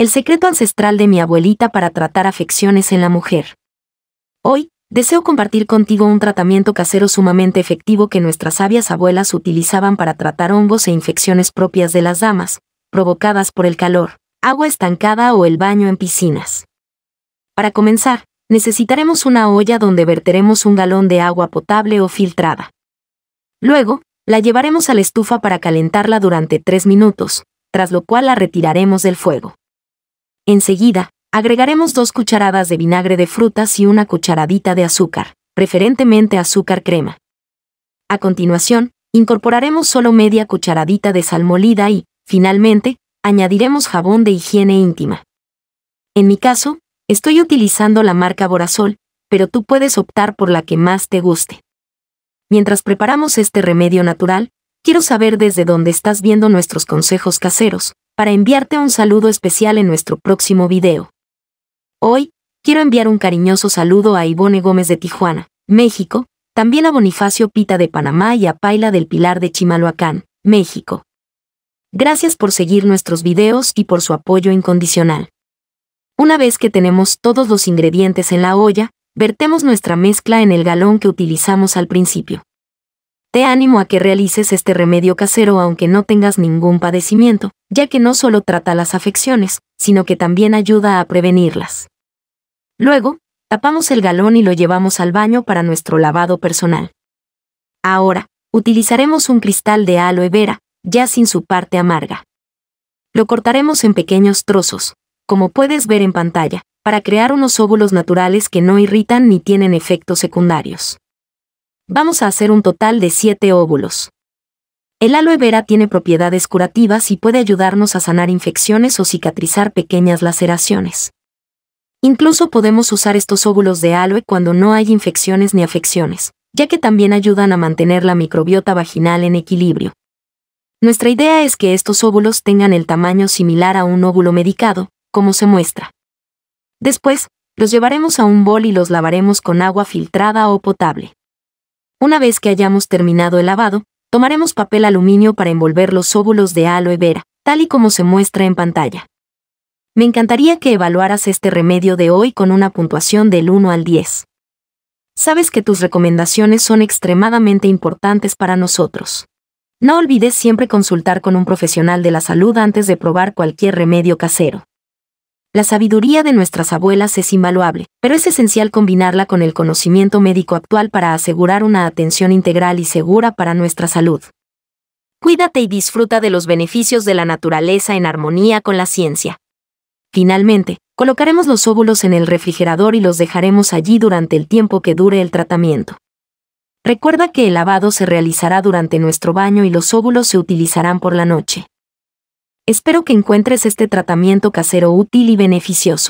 el secreto ancestral de mi abuelita para tratar afecciones en la mujer. Hoy, deseo compartir contigo un tratamiento casero sumamente efectivo que nuestras sabias abuelas utilizaban para tratar hongos e infecciones propias de las damas, provocadas por el calor, agua estancada o el baño en piscinas. Para comenzar, necesitaremos una olla donde verteremos un galón de agua potable o filtrada. Luego, la llevaremos a la estufa para calentarla durante 3 minutos, tras lo cual la retiraremos del fuego. Enseguida, agregaremos dos cucharadas de vinagre de frutas y una cucharadita de azúcar, preferentemente azúcar crema. A continuación, incorporaremos solo media cucharadita de sal molida y, finalmente, añadiremos jabón de higiene íntima. En mi caso, estoy utilizando la marca borazol, pero tú puedes optar por la que más te guste. Mientras preparamos este remedio natural, quiero saber desde dónde estás viendo nuestros consejos caseros, para enviarte un saludo especial en nuestro próximo video. Hoy, quiero enviar un cariñoso saludo a Ivone Gómez de Tijuana, México, también a Bonifacio Pita de Panamá y a Paila del Pilar de Chimalhuacán, México. Gracias por seguir nuestros videos y por su apoyo incondicional. Una vez que tenemos todos los ingredientes en la olla, vertemos nuestra mezcla en el galón que utilizamos al principio. Te animo a que realices este remedio casero aunque no tengas ningún padecimiento, ya que no solo trata las afecciones, sino que también ayuda a prevenirlas. Luego, tapamos el galón y lo llevamos al baño para nuestro lavado personal. Ahora, utilizaremos un cristal de aloe vera, ya sin su parte amarga. Lo cortaremos en pequeños trozos, como puedes ver en pantalla, para crear unos óvulos naturales que no irritan ni tienen efectos secundarios vamos a hacer un total de 7 óvulos. El aloe vera tiene propiedades curativas y puede ayudarnos a sanar infecciones o cicatrizar pequeñas laceraciones. Incluso podemos usar estos óvulos de aloe cuando no hay infecciones ni afecciones, ya que también ayudan a mantener la microbiota vaginal en equilibrio. Nuestra idea es que estos óvulos tengan el tamaño similar a un óvulo medicado, como se muestra. Después, los llevaremos a un bol y los lavaremos con agua filtrada o potable. Una vez que hayamos terminado el lavado, tomaremos papel aluminio para envolver los óvulos de aloe vera, tal y como se muestra en pantalla. Me encantaría que evaluaras este remedio de hoy con una puntuación del 1 al 10. Sabes que tus recomendaciones son extremadamente importantes para nosotros. No olvides siempre consultar con un profesional de la salud antes de probar cualquier remedio casero. La sabiduría de nuestras abuelas es invaluable, pero es esencial combinarla con el conocimiento médico actual para asegurar una atención integral y segura para nuestra salud. Cuídate y disfruta de los beneficios de la naturaleza en armonía con la ciencia. Finalmente, colocaremos los óvulos en el refrigerador y los dejaremos allí durante el tiempo que dure el tratamiento. Recuerda que el lavado se realizará durante nuestro baño y los óvulos se utilizarán por la noche. Espero que encuentres este tratamiento casero útil y beneficioso.